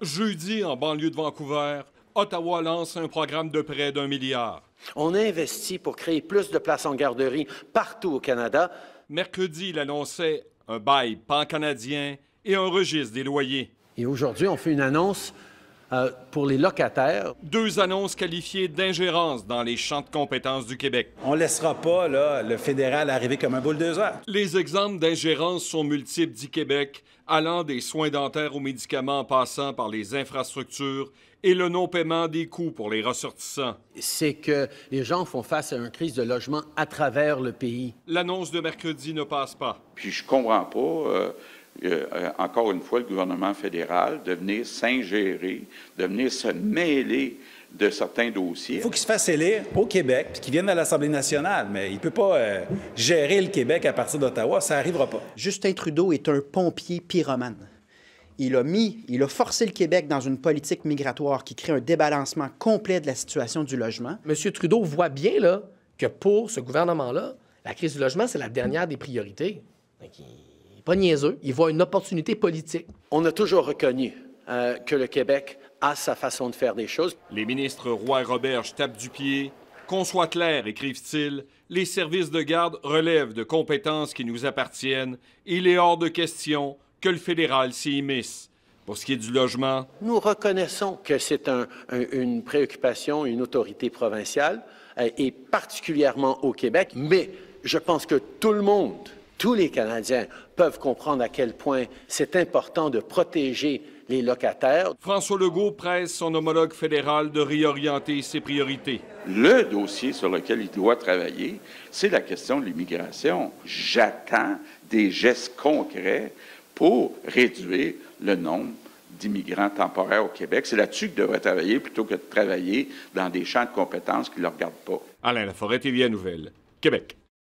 Jeudi, en banlieue de Vancouver, Ottawa lance un programme de près d'un milliard. On investit pour créer plus de places en garderie partout au Canada. Mercredi, il annonçait un bail pan-canadien et un registre des loyers. Et aujourd'hui, on fait une annonce euh, pour les locataires. Deux annonces qualifiées d'ingérence dans les champs de compétences du Québec. On ne laissera pas le fédéral arriver comme un bulldozer. Les exemples d'ingérence sont multiples dit Québec, allant des soins dentaires aux médicaments en passant par les infrastructures et le non-paiement des coûts pour les ressortissants. C'est que les gens font face à une crise de logement à travers le pays. L'annonce de mercredi ne passe pas. Puis je comprends pas. Euh euh, encore une fois, le gouvernement fédéral, de venir s'ingérer, de venir se mêler de certains dossiers. Il faut qu'il se fasse élire au Québec, puis qu'il vienne à l'Assemblée nationale, mais il ne peut pas euh, gérer le Québec à partir d'Ottawa, ça n'arrivera pas. Justin Trudeau est un pompier pyromane. Il a mis, il a forcé le Québec dans une politique migratoire qui crée un débalancement complet de la situation du logement. Monsieur Trudeau voit bien là, que pour ce gouvernement-là, la crise du logement, c'est la dernière des priorités. il pas niaiseux, voit une opportunité politique. On a toujours reconnu euh, que le Québec a sa façon de faire des choses. Les ministres Roy et Roberge tapent du pied. Qu'on soit clair, écrivent-ils, les services de garde relèvent de compétences qui nous appartiennent. Il est hors de question que le fédéral s'y immisce. Pour ce qui est du logement... Nous reconnaissons que c'est une préoccupation, une autorité provinciale, euh, et particulièrement au Québec, mais je pense que tout le monde tous les Canadiens peuvent comprendre à quel point c'est important de protéger les locataires. François Legault presse son homologue fédéral de réorienter ses priorités. Le dossier sur lequel il doit travailler, c'est la question de l'immigration. J'attends des gestes concrets pour réduire le nombre d'immigrants temporaires au Québec. C'est là-dessus qu'il devrait travailler plutôt que de travailler dans des champs de compétences qui ne le regardent pas. Alain Laforêt, TVA Nouvelle, Québec.